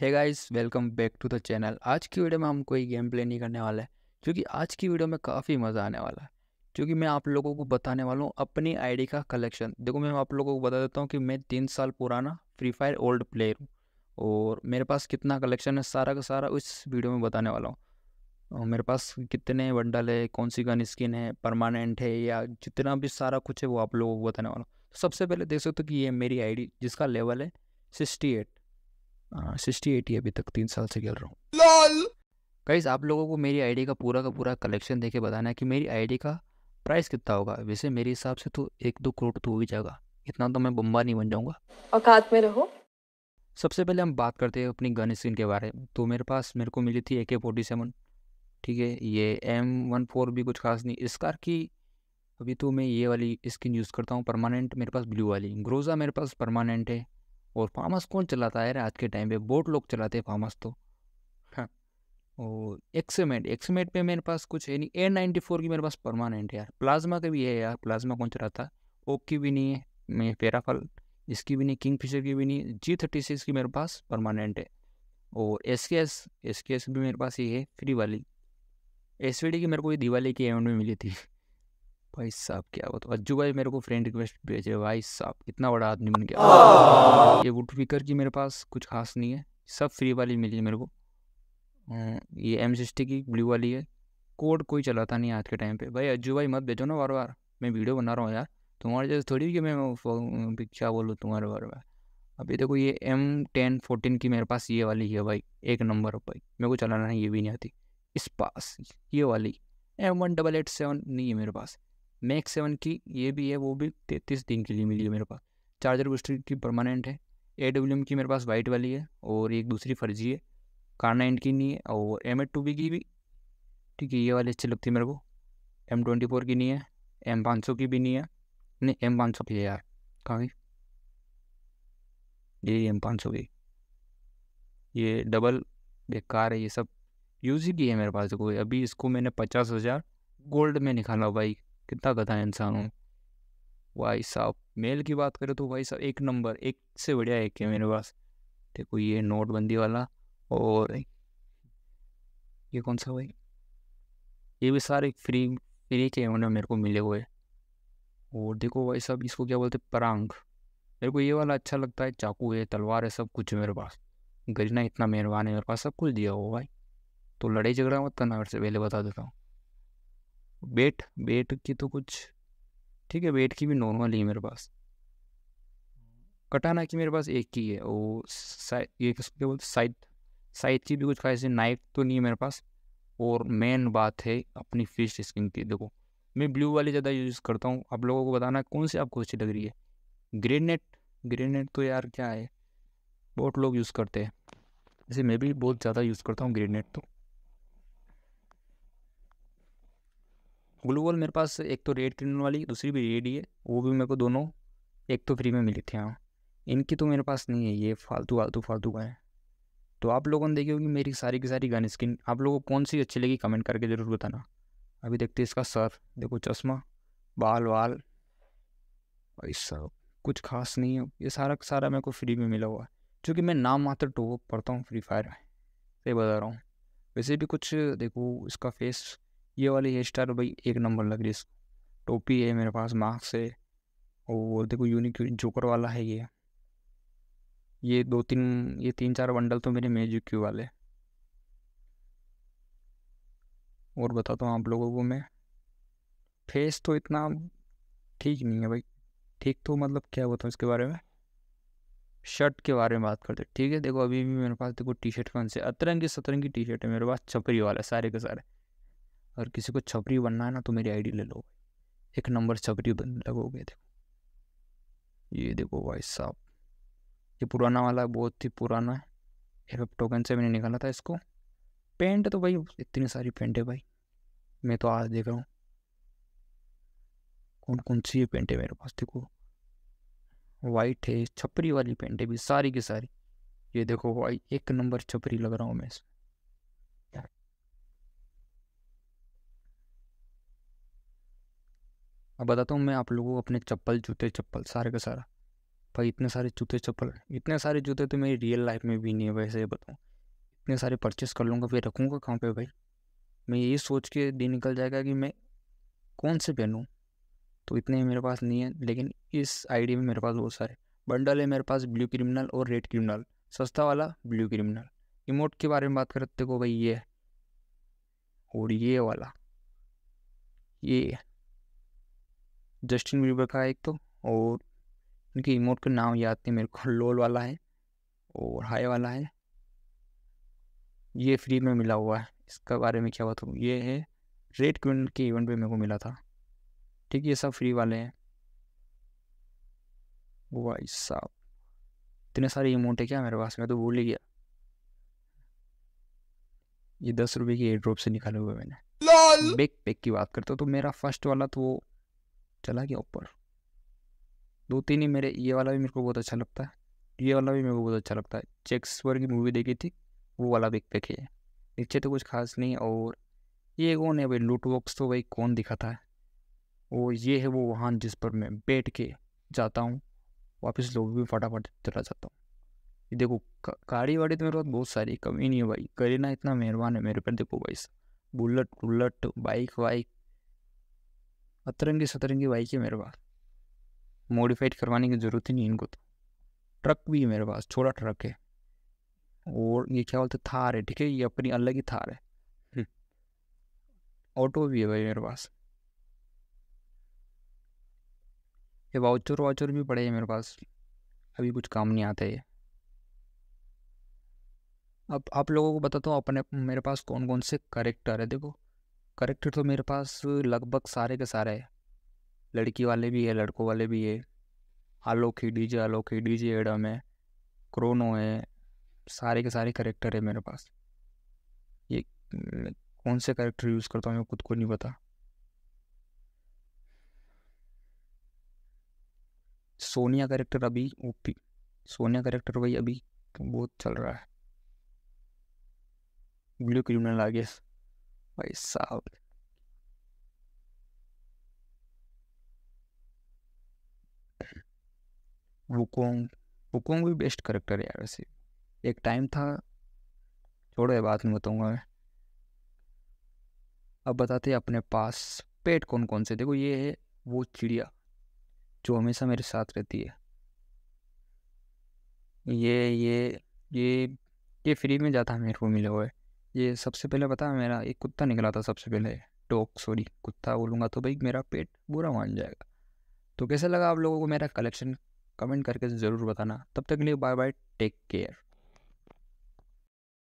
Hey guys welcome back to the channel आज की video में हम कोई गेम प्ले नहीं करने वाला है क्योंकि आज की वीडियो में काफ़ी मज़ा आने वाला है क्योंकि मैं आप लोगों को बताने वाला हूँ अपनी आईडी का कलेक्शन देखो मैं आप लोगों को बता देता हूँ कि मैं तीन साल पुराना फ्री फायर ओल्ड प्लेयर हूँ और मेरे पास कितना कलेक्शन है सारा का सारा उस वीडियो में बताने वाला हूँ मेरे पास कितने बंडल है कौन सी गन स्किन है परमानेंट है या जितना भी सारा कुछ है वो आप लोगों को बताने वाला हूँ तो सबसे पहले देख सकते हो कि ये मेरी आई जिसका लेवल है सिक्सटी एट हाँ, सिक्सटी एटी अभी तक तीन साल से खेल रहा हूँ गाइज आप लोगों को मेरी आईडी का पूरा का पूरा कलेक्शन देके बताना है कि मेरी आईडी का प्राइस कितना होगा वैसे मेरे हिसाब से तो एक दो करोड़ तो हो ही जाएगा इतना तो मैं बम्बा नहीं बन जाऊँगा औकात में रहो सबसे पहले हम बात करते हैं अपनी गन स्किन के बारे में तो मेरे पास मेरे को मिली थी ए के फोर्टी सेवन ठीक है ये एम वन फोर भी कुछ खास नहीं कार की अभी तो मैं ये वाली स्किन यूज़ करता हूँ परमानेंट मेरे पास ब्लू वाली ग्रोज़ा मेरे पास परमानेंट है और फार्म हाउस कौन चलाता है आज के टाइम पे बहुत लोग चलाते हैं फार्म हाउस तो हाँ और एक्समेट एक्समेट पे मेरे पास कुछ है नहीं ए नाइन्टी फोर की मेरे पास परमानेंट है यार प्लाज्मा का भी है यार प्लाज्मा कौन चलाता है ओक की भी नहीं है मैं पेराफल इसकी भी नहीं किंग फिशर की भी नहीं जी थर्टी सिक्स की मेरे पास परमानेंट है और एस के एस एस के एस भी मेरे पास ये है फ्री वाली एस वी डी की मेरे को ये दिवाली की एवेंट में मिली थी भाई साहब क्या बात अज्जू भाई मेरे को फ्रेंड रिक्वेस्ट भेजे भाई साहब इतना बड़ा आदमी बन गया ये वुड पिकर की मेरे पास कुछ खास नहीं है सब फ्री वाली मिली है मेरे को ये एम सिक्सटी की ब्लू वाली है कोड कोई चलाता नहीं आज के टाइम पे भाई अज्जू भाई मत भेजो ना बार बार मैं वीडियो बना रहा हूँ यार तुम्हारे जैसे थोड़ी कि मैं क्या बोलूँ तुम्हारे बारे में अभी देखो ये एम टेन फोर्टीन की मेरे पास ये वाली है भाई एक नंबर भाई मेरे को चलाना है ये भी नहीं आती इस पास ये वाली M one double eight seven नहीं है मेरे पास मैक सेवन की ये भी है वो भी तैतीस दिन के लिए मिली है मेरे पास चार्जर बूस्टर की परमानेंट है ए डब्ल्यू एम की मेरे पास वाइट वाली है और एक दूसरी फर्जी है कार नाइन की नहीं है और एम एड टू बी की भी ठीक है ये वाली अच्छी लगती है मेरे को एम ट्वेंटी फोर की नहीं है एम पाँच सौ की भी नहीं है नहीं एम पाँच सौ की है यार कहाँ की ये एम पाँच सौ की ये डबल बेकार है ये सब यूज ही की है मेरे पास देखो अभी इसको मैंने पचास हज़ार गोल्ड में निकाला भाई कितना गधा इंसान हूँ हम्म। भाई साहब मेल की बात करें तो भाई साहब एक नंबर एक से बढ़िया एक है मेरे पास देखो ये नोटबंदी वाला और ये कौन सा भाई ये भी सारे फ्री फ्री के उन्होंने मेरे को मिले हुए और देखो भाई साहब इसको क्या बोलते परांग मेरे को ये वाला अच्छा लगता है चाकू है तलवार है सब कुछ है मेरे पास गजना इतना मेहरबान है मेरे पास सब कुछ दिया हुआ भाई तो लड़ाई झगड़ा मत करना मेरे से पहले बता देता हूँ वेट वेट की तो कुछ ठीक है वेट की भी नॉर्मल ही है मेरे पास कटाना की मेरे पास एक ही है और ये क्या बोलते साइड साइड की भी कुछ खास नाइफ तो नहीं है मेरे पास और मेन बात है अपनी फिश स्किन की देखो मैं ब्लू वाली ज़्यादा यूज़ करता हूँ आप लोगों को बताना कौन सी आपको अच्छी लग रही है ग्रेनेट ग्रेनेट तो यार क्या है बहुत लोग यूज़ करते हैं जैसे मैं भी बहुत ज़्यादा यूज़ करता हूँ ग्रेनेट तो ग्लू वॉल मेरे पास एक तो रेड क्रीन वाली दूसरी भी रेड ही है वो भी मेरे को दोनों एक तो फ्री में मिली थी हाँ इनकी तो मेरे पास नहीं है ये फालतू फालतू फालतू का है तो आप लोगों ने देखी होगी मेरी सारी की सारी गन स्किन आप लोगों को कौन सी अच्छी लगी कमेंट करके ज़रूर बताना अभी देखते इसका सर देखो चश्मा बाल वाल भाई सब कुछ खास नहीं है ये सारा सारा मेरे को फ्री में मिला हुआ है चूँकि मैं नाम मात्र टोप पढ़ता हूँ फ्री फायर सही बता रहा हूँ वैसे भी कुछ देखो इसका फेस ये वाली हेयर स्टाइल भाई एक नंबर लग रही है इसको टोपी है मेरे पास मास्क है और देखो यूनिक जोकर वाला है ये ये दो तीन ये तीन चार बंडल तो मेरे मेजिक क्यू वाले और बताता हूँ आप लोगों को मैं फेस तो इतना ठीक नहीं है भाई ठीक तो मतलब क्या बताऊँ इसके बारे में शर्ट के बारे में बात करते ठीक है देखो अभी भी मेरे पास देखो टी शर्ट कौन से अतरंगी सतरंगी टी शर्ट है मेरे पास छपरी वाला सारे के सारे और किसी को छपरी बनना है ना तो मेरी आईडी ले लो एक नंबर छपरी लगोगे देखो ये देखो भाई साहब ये पुराना वाला बहुत ही पुराना है हेल्प टोकन से मैंने निकाला था इसको पेंट तो भाई इतनी सारी पेंट है भाई मैं तो आज देख रहा हूँ कौन कौन सी पेंट है मेरे पास देखो वाइट है छपरी वाली पेंट है भी सारी की सारी ये देखो भाई एक नंबर छपरी लग रहा हूँ मैं इसमें अब बताता हूँ मैं आप लोगों को अपने चप्पल जूते चप्पल सारे का सारा भाई इतने सारे जूते चप्पल इतने सारे जूते तो मेरी रियल लाइफ में भी नहीं है वैसे बताऊँ इतने सारे परचेस कर लूँगा फिर रखूँगा कहाँ पे भाई मैं यही सोच के दिन निकल जाएगा कि मैं कौन से पहनूँ तो इतने मेरे पास नहीं है लेकिन इस आईडी में मेरे पास बहुत सारे बंडल है मेरे पास ब्लू क्रिमिनल और रेड क्रिमिनल सस्ता वाला ब्लू क्रिमिनल इमोट के बारे में बात करते को भाई ये और ये वाला ये जस्टिन बीबर का एक तो और उनके इमोट का नाम याद नहीं मेरे को लोल वाला है और हाई वाला है ये फ्री में मिला हुआ है इसका बारे में क्या बात हूँ ये है रेड क्विन के इवेंट पे मेरे को मिला था ठीक है ये सब फ्री वाले हैं भाई साहब इतने सारे इमोट है क्या मेरे पास मैं तो भूल ही गया ये दस रुपये के एयर ड्रॉप से निकाले हुए मैंने बैक पैक की बात करता हूँ तो मेरा फर्स्ट वाला तो वो चला गया ऊपर दो तीन ही मेरे ये वाला भी मेरे को बहुत अच्छा लगता है ये वाला भी मेरे को बहुत अच्छा लगता है वर की मूवी देखी थी वो वाला भी देखी है नीचे तो कुछ खास नहीं और ये कौन है भाई लूट तो भाई कौन दिखाता है वो ये है वो वाहन जिस पर मैं बैठ के जाता हूँ वापस लोग भी फटाफट चला जाता हूँ ये देखो गाड़ी वाड़ी तो मेरे पास बहुत सारी कमी नहीं है भाई करीना इतना मेहरबान है मेरे पर देखो भाई बुलेट बुलेट बाइक वाइक अतरंगी सतरंगी बाइक है मेरे पास मॉडिफाइड करवाने की ज़रूरत ही नहीं इनको तो ट्रक भी है मेरे पास छोटा ट्रक है और ये क्या बोलते थार है ठीक है ये अपनी अलग ही थार है ऑटो हम्म। भी है भाई मेरे पास ये वाउचर वाउचर भी पड़े हैं मेरे पास अभी कुछ काम नहीं आता है अब आप लोगों को बताता हूँ अपने मेरे पास कौन कौन से करेक्टर है देखो करेक्टर तो मेरे पास लगभग सारे के सारे है लड़की वाले भी है लड़कों वाले भी है आलोक ही डीजे आलोक ही डीजे एडम है क्रोनो है सारे के सारे करेक्टर है मेरे पास ये कौन से करेक्टर यूज़ करता हूँ मैं खुद को नहीं पता सोनिया करेक्टर अभी ओपी सोनिया करेक्टर वही अभी बहुत चल रहा है ब्लू क्रिमिनल आ गया भाई साहब वुकोंग वुकोंग भी बेस्ट करेक्टर है यार वैसे एक टाइम था छोड़ो बात नहीं बताऊंगा मैं अब बताते हैं अपने पास पेट कौन कौन से देखो ये है वो चिड़िया जो हमेशा मेरे साथ रहती है ये ये ये ये फ्री में जाता है मेरे को मिले हुए ये सबसे पहले बता मेरा एक कुत्ता निकला था सबसे पहले डॉग सॉरी कुत्ता बोलूँगा तो भाई मेरा पेट बुरा मान जाएगा तो कैसा लगा आप लोगों को मेरा कलेक्शन कमेंट करके ज़रूर बताना तब तक के लिए बाय बाय टेक केयर